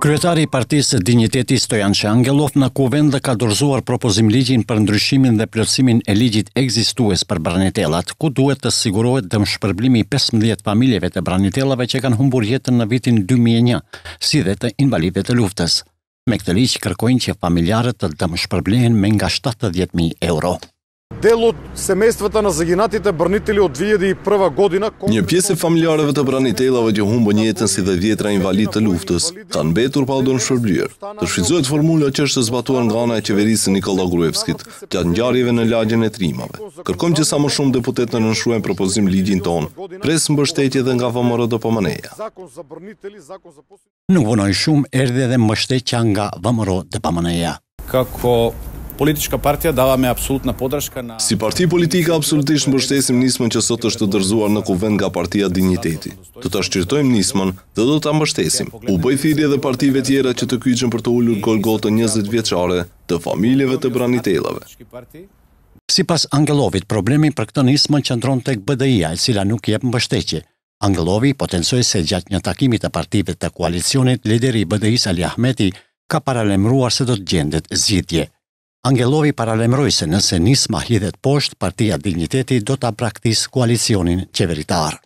Kryetari i Partisë së Stojan Çangelov në kuvend dhe ka dorëzuar propozim ligjin për ndryshimin dhe plotësimin e ligjit ekzistues për branitelat, ku duhet të sigurohet dëmshpërblimi i 15 familjeve të branitelave që kanë humbur jetën në vitin 2001, si dhe të invalidëve të luftës. Me këtë liqë kërkojnë që familjarët të dëmshpërblehen me nga 70000 euro delot semestve në zëginatit e bërnitili od vijedi i godina... Një pjesë e familjareve të brënitelave që humbë njëtën si dhe vjetra invalid të luftës, kanë betur pa në shërbjër. Të shqizohet formula që është të zbatuar nga ana e qeverisë Nikola Gruevskit, që atë njarjeve në lagjen e trimave. Kërkom që sa më shumë deputet në nënshruen propozim ligjin tonë, presë më bështetje dhe nga vëmërë dhe pëmëneja. Nuk vënoj shumë, erdhe dhe nga vëmërë dhe pëmëneja. Kako politika partia dava me absolutna podrashka na Si parti politike absolutisht mbështesim nismën që sot është të dorëzuar në kuvend nga partia Digniteti. Do ta shqyrtojmë nismën dhe do ta mbështesim. U bë thirrje edhe partive tjera që të kyçën për të ulur Golgotën 20 vjeçare të familjeve të Branitellave. Si pas Angelovit, problemi për këtë nismë qëndron të BDI-a, e cila nuk jep mbështetje. Angelovi potencoi se gjatë një takimi të partive të koalicionit, lideri BDI-s Ali Ahmeti ka paralemruar se do të gjendet zgjidhje. Angelovi paralemroj se nëse nisma hidhet poshtë, partia Digniteti do të praktis koalicionin qeveritarë.